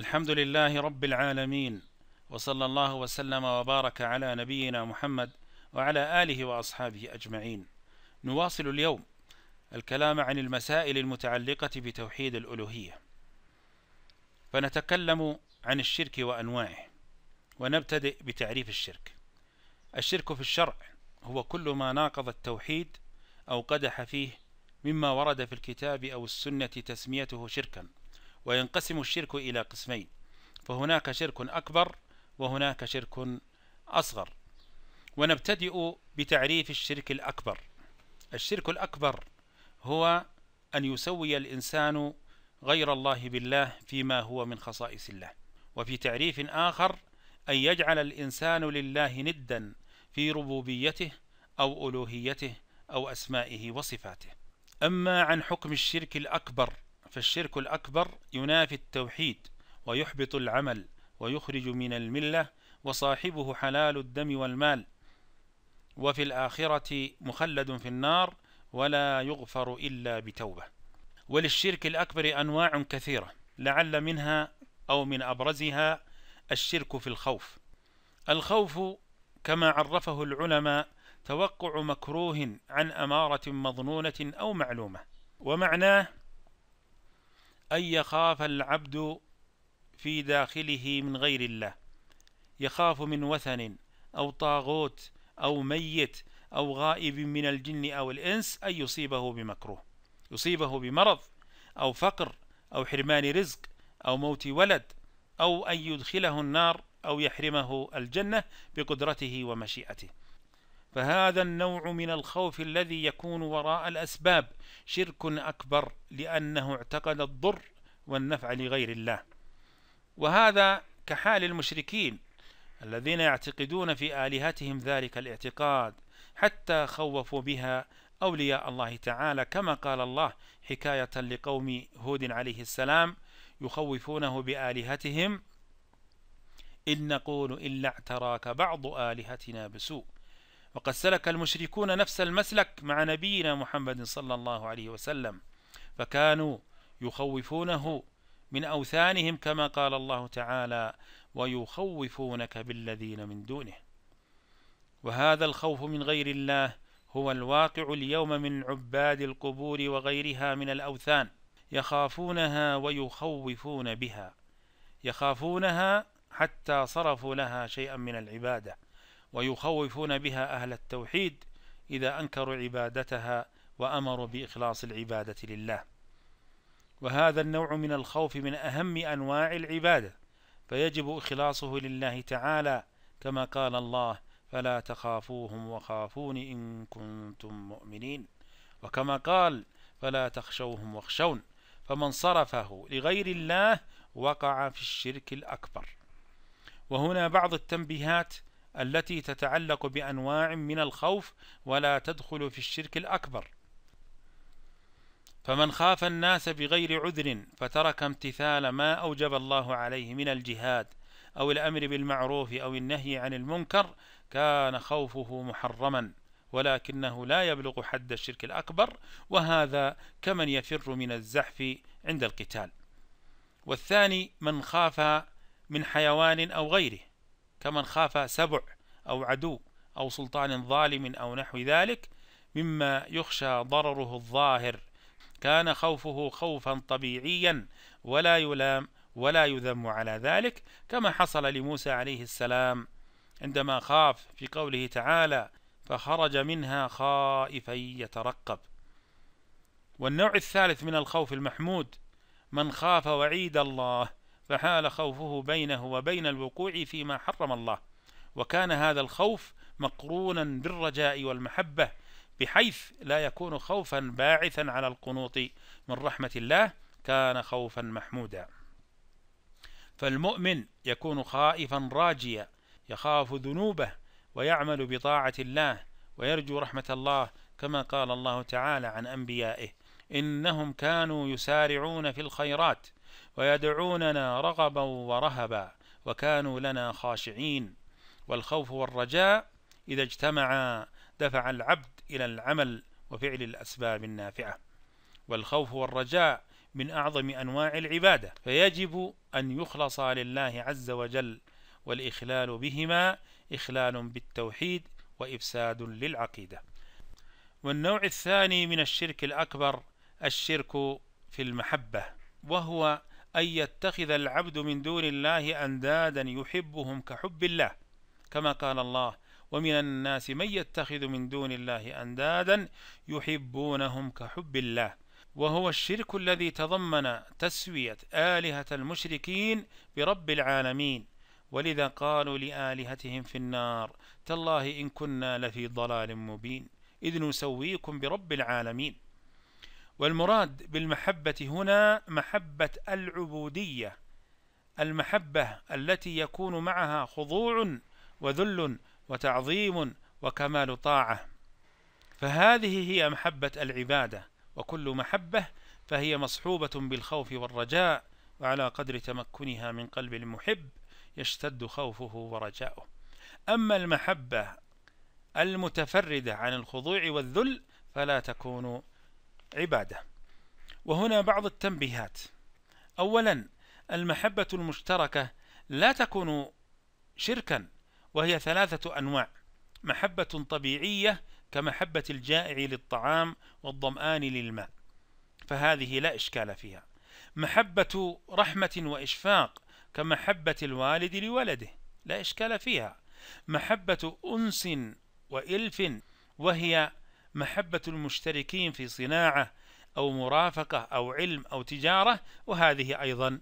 الحمد لله رب العالمين وصلى الله وسلم وبارك على نبينا محمد وعلى آله وأصحابه أجمعين نواصل اليوم الكلام عن المسائل المتعلقة بتوحيد الألوهية فنتكلم عن الشرك وأنواعه ونبتدئ بتعريف الشرك الشرك في الشرع هو كل ما ناقض التوحيد أو قدح فيه مما ورد في الكتاب أو السنة تسميته شركا وينقسم الشرك إلى قسمين فهناك شرك أكبر وهناك شرك أصغر ونبتدئ بتعريف الشرك الأكبر الشرك الأكبر هو أن يسوي الإنسان غير الله بالله فيما هو من خصائص الله وفي تعريف آخر أن يجعل الإنسان لله ندا في ربوبيته أو ألوهيته أو أسمائه وصفاته أما عن حكم الشرك الأكبر فالشرك الأكبر ينافي التوحيد ويحبط العمل ويخرج من الملة وصاحبه حلال الدم والمال وفي الآخرة مخلد في النار ولا يغفر إلا بتوبة وللشرك الأكبر أنواع كثيرة لعل منها أو من أبرزها الشرك في الخوف الخوف كما عرفه العلماء توقع مكروه عن أمارة مظنونة أو معلومة ومعناه أن يخاف العبد في داخله من غير الله يخاف من وثن أو طاغوت أو ميت أو غائب من الجن أو الإنس أن يصيبه بمكروه يصيبه بمرض أو فقر أو حرمان رزق أو موت ولد أو أن يدخله النار أو يحرمه الجنة بقدرته ومشيئته فهذا النوع من الخوف الذي يكون وراء الأسباب شرك أكبر لأنه اعتقد الضر والنفع لغير الله وهذا كحال المشركين الذين يعتقدون في آلهتهم ذلك الاعتقاد حتى خوفوا بها أولياء الله تعالى كما قال الله حكاية لقوم هود عليه السلام يخوفونه بآلهتهم إن نقول إلا اعتراك بعض آلهتنا بسوء وقد سلك المشركون نفس المسلك مع نبينا محمد صلى الله عليه وسلم فكانوا يخوفونه من أوثانهم كما قال الله تعالى ويخوفونك بالذين من دونه وهذا الخوف من غير الله هو الواقع اليوم من عباد القبور وغيرها من الأوثان يخافونها ويخوفون بها يخافونها حتى صرفوا لها شيئا من العبادة ويخوفون بها أهل التوحيد إذا أنكروا عبادتها وأمروا بإخلاص العبادة لله وهذا النوع من الخوف من أهم أنواع العبادة فيجب إخلاصه لله تعالى كما قال الله فلا تخافوهم وخافون إن كنتم مؤمنين وكما قال فلا تخشوهم واخشون فمن صرفه لغير الله وقع في الشرك الأكبر وهنا بعض التنبيهات التي تتعلق بأنواع من الخوف ولا تدخل في الشرك الأكبر فمن خاف الناس بغير عذر فترك امتثال ما أوجب الله عليه من الجهاد أو الأمر بالمعروف أو النهي عن المنكر كان خوفه محرما ولكنه لا يبلغ حد الشرك الأكبر وهذا كمن يفر من الزحف عند القتال والثاني من خاف من حيوان أو غيره كمن خاف سبع أو عدو أو سلطان ظالم أو نحو ذلك مما يخشى ضرره الظاهر كان خوفه خوفا طبيعيا ولا يلام ولا يذم على ذلك كما حصل لموسى عليه السلام عندما خاف في قوله تعالى فخرج منها خائفا يترقب والنوع الثالث من الخوف المحمود من خاف وعيد الله فحال خوفه بينه وبين الوقوع فيما حرم الله وكان هذا الخوف مقرونا بالرجاء والمحبة بحيث لا يكون خوفا باعثا على القنوط من رحمة الله كان خوفا محمودا فالمؤمن يكون خائفا راجيا يخاف ذنوبه ويعمل بطاعة الله ويرجو رحمة الله كما قال الله تعالى عن أنبيائه إنهم كانوا يسارعون في الخيرات ويدعوننا رغبا ورهبا وكانوا لنا خاشعين والخوف والرجاء إذا اجتمعا دفع العبد إلى العمل وفعل الأسباب النافعة والخوف والرجاء من أعظم أنواع العبادة فيجب أن يخلصا لله عز وجل والإخلال بهما إخلال بالتوحيد وإفساد للعقيدة والنوع الثاني من الشرك الأكبر الشرك في المحبة وهو أن يتخذ العبد من دون الله أندادا يحبهم كحب الله كما قال الله ومن الناس من يتخذ من دون الله أندادا يحبونهم كحب الله وهو الشرك الذي تضمن تسوية آلهة المشركين برب العالمين ولذا قالوا لآلهتهم في النار تالله إن كنا لفي ضلال مبين إذ نسويكم برب العالمين والمراد بالمحبة هنا محبة العبودية المحبة التي يكون معها خضوع وذل وتعظيم وكمال طاعة فهذه هي محبة العبادة وكل محبة فهي مصحوبة بالخوف والرجاء وعلى قدر تمكنها من قلب المحب يشتد خوفه ورجاؤه أما المحبة المتفردة عن الخضوع والذل فلا تكون عبادة وهنا بعض التنبيهات أولا المحبة المشتركة لا تكون شركا وهي ثلاثة أنواع محبة طبيعية كمحبة الجائع للطعام والظمآن للماء فهذه لا إشكال فيها محبة رحمة وإشفاق كمحبة الوالد لولده لا إشكال فيها محبة أنس وإلف وهي محبة المشتركين في صناعة أو مرافقة أو علم أو تجارة وهذه أيضا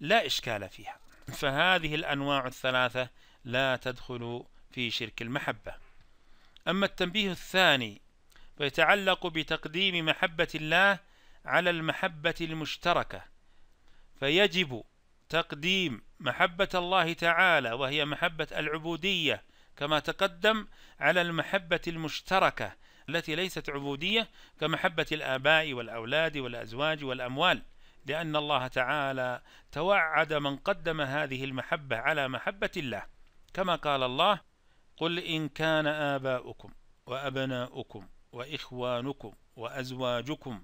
لا إشكال فيها فهذه الأنواع الثلاثة لا تدخل في شرك المحبة أما التنبيه الثاني فيتعلق بتقديم محبة الله على المحبة المشتركة فيجب تقديم محبة الله تعالى وهي محبة العبودية كما تقدم على المحبة المشتركة التي ليست عبودية كمحبة الآباء والأولاد والأزواج والأموال لأن الله تعالى توعد من قدم هذه المحبة على محبة الله كما قال الله قل إن كان آباؤكم وأبناؤكم وإخوانكم وأزواجكم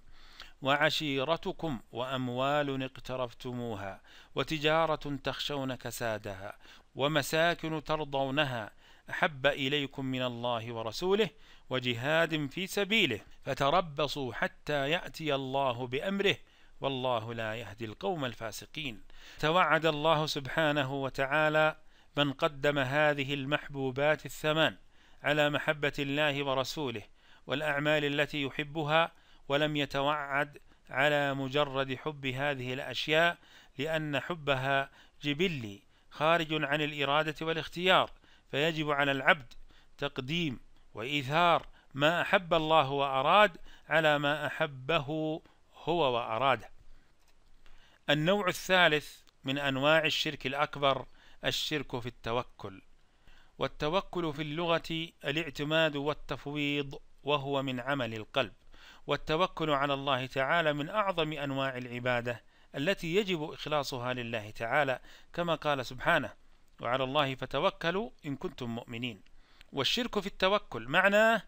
وعشيرتكم واموال اقترفتموها وتجاره تخشون كسادها ومساكن ترضونها أحب إليكم من الله ورسوله وجهاد في سبيله فتربصوا حتى يأتي الله بأمره والله لا يهدي القوم الفاسقين توعد الله سبحانه وتعالى من قدم هذه المحبوبات الثمان على محبة الله ورسوله والأعمال التي يحبها ولم يتوعد على مجرد حب هذه الأشياء لأن حبها جبلي خارج عن الإرادة والاختيار فيجب على العبد تقديم وإيثار ما أحب الله وأراد على ما أحبه هو وأراده. النوع الثالث من أنواع الشرك الأكبر الشرك في التوكل. والتوكل في اللغة الاعتماد والتفويض وهو من عمل القلب. والتوكل على الله تعالى من أعظم أنواع العبادة التي يجب إخلاصها لله تعالى كما قال سبحانه: وعلى الله فتوكلوا إن كنتم مؤمنين والشرك في التوكل معناه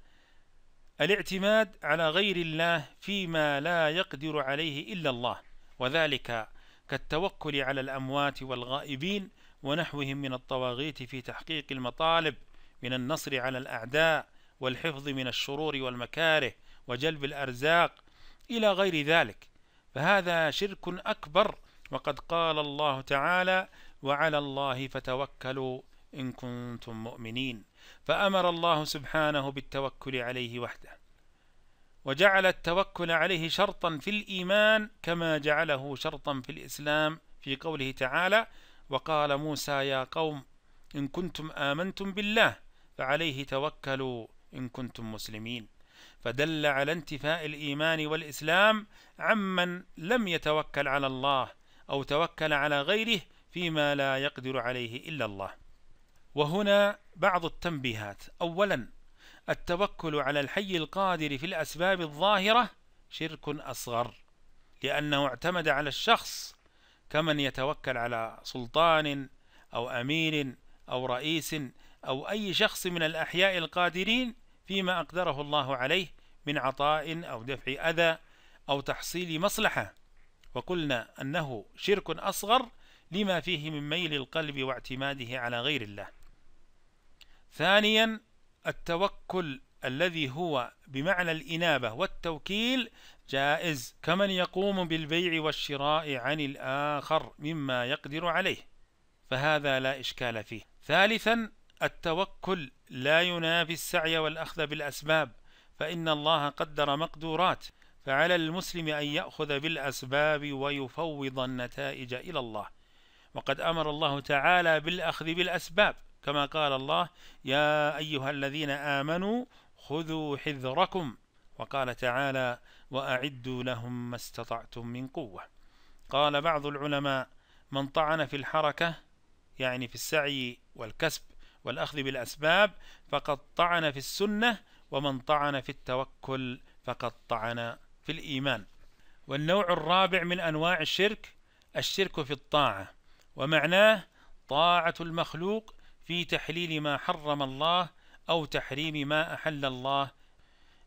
الاعتماد على غير الله فيما لا يقدر عليه إلا الله وذلك كالتوكل على الأموات والغائبين ونحوهم من الطواغيت في تحقيق المطالب من النصر على الأعداء والحفظ من الشرور والمكاره وجلب الأرزاق إلى غير ذلك فهذا شرك أكبر وقد قال الله تعالى وعلى الله فتوكلوا إن كنتم مؤمنين فأمر الله سبحانه بالتوكل عليه وحده وجعل التوكل عليه شرطا في الإيمان كما جعله شرطا في الإسلام في قوله تعالى وقال موسى يا قوم إن كنتم آمنتم بالله فعليه توكلوا إن كنتم مسلمين فدل على انتفاء الإيمان والإسلام عمن لم يتوكل على الله أو توكل على غيره فيما لا يقدر عليه إلا الله وهنا بعض التنبيهات أولا التوكل على الحي القادر في الأسباب الظاهرة شرك أصغر لأنه اعتمد على الشخص كمن يتوكل على سلطان أو أمير أو رئيس أو أي شخص من الأحياء القادرين فيما أقدره الله عليه من عطاء أو دفع أذى أو تحصيل مصلحة وقلنا أنه شرك أصغر لما فيه من ميل القلب واعتماده على غير الله ثانيا التوكل الذي هو بمعنى الإنابة والتوكيل جائز كمن يقوم بالبيع والشراء عن الآخر مما يقدر عليه فهذا لا إشكال فيه ثالثا التوكل لا ينافي السعي والأخذ بالأسباب فإن الله قدر مقدورات فعلى المسلم أن يأخذ بالأسباب ويفوض النتائج إلى الله وقد أمر الله تعالى بالأخذ بالأسباب كما قال الله يا أيها الذين آمنوا خذوا حذركم وقال تعالى وأعدوا لهم ما استطعتم من قوة قال بعض العلماء من طعن في الحركة يعني في السعي والكسب والأخذ بالأسباب فقد طعن في السنة ومن طعن في التوكل فقد طعن في الإيمان والنوع الرابع من أنواع الشرك الشرك في الطاعة ومعناه طاعة المخلوق في تحليل ما حرم الله أو تحريم ما أحل الله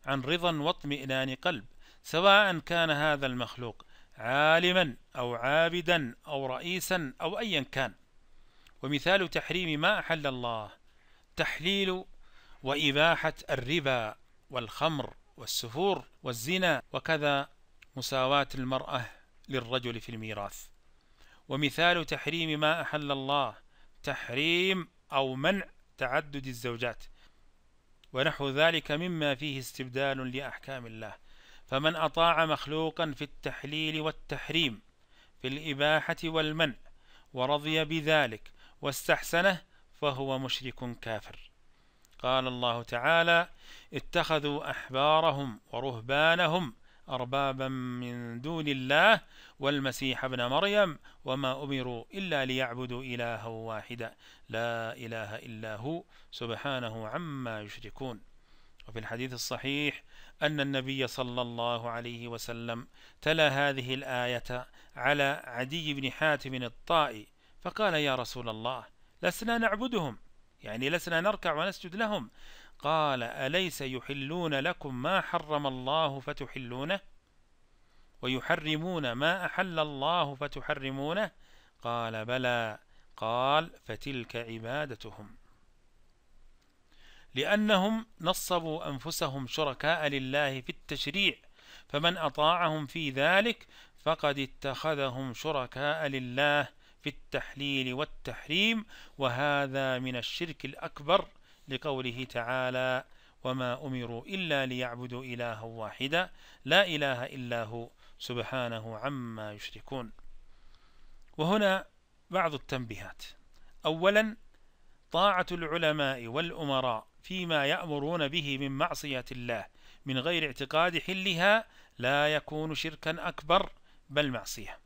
عن رضا واطمئنان قلب سواء كان هذا المخلوق عالما أو عابدا أو رئيسا أو أيا كان ومثال تحريم ما أحل الله تحليل وإباحة الربا والخمر والسفور والزنا وكذا مساواة المرأة للرجل في الميراث ومثال تحريم ما أحل الله تحريم أو منع تعدد الزوجات ونحو ذلك مما فيه استبدال لأحكام الله فمن أطاع مخلوقا في التحليل والتحريم في الإباحة والمنع ورضي بذلك واستحسنه فهو مشرك كافر قال الله تعالى اتخذوا أحبارهم ورهبانهم أربابا من دون الله والمسيح ابن مريم وما أمروا إلا ليعبدوا إلها واحدا لا إله إلا هو سبحانه عما يشركون وفي الحديث الصحيح أن النبي صلى الله عليه وسلم تلا هذه الآية على عدي بن حاتم الطائي فقال يا رسول الله لسنا نعبدهم يعني لسنا نركع ونسجد لهم قال أليس يحلون لكم ما حرم الله فتحلونه ويحرمون ما أحل الله فتحرمونه قال بلى قال فتلك عبادتهم لأنهم نصبوا أنفسهم شركاء لله في التشريع فمن أطاعهم في ذلك فقد اتخذهم شركاء لله في التحليل والتحريم وهذا من الشرك الأكبر لقوله تعالى وما أمروا إلا ليعبدوا إلها واحدا لا إله إلا هو سبحانه عما يشركون وهنا بعض التنبيهات أولا طاعة العلماء والأمراء فيما يأمرون به من معصية الله من غير اعتقاد حلها لا يكون شركا أكبر بل معصية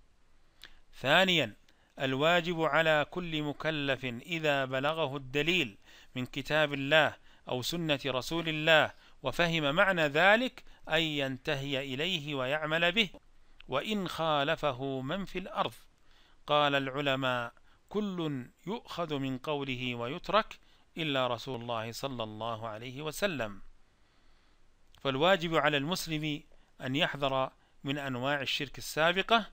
ثانيا الواجب على كل مكلف إذا بلغه الدليل من كتاب الله أو سنة رسول الله وفهم معنى ذلك أن ينتهي إليه ويعمل به وإن خالفه من في الأرض قال العلماء كل يؤخذ من قوله ويترك إلا رسول الله صلى الله عليه وسلم فالواجب على المسلم أن يحذر من أنواع الشرك السابقة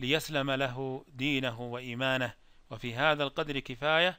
ليسلم له دينه وإيمانه وفي هذا القدر كفاية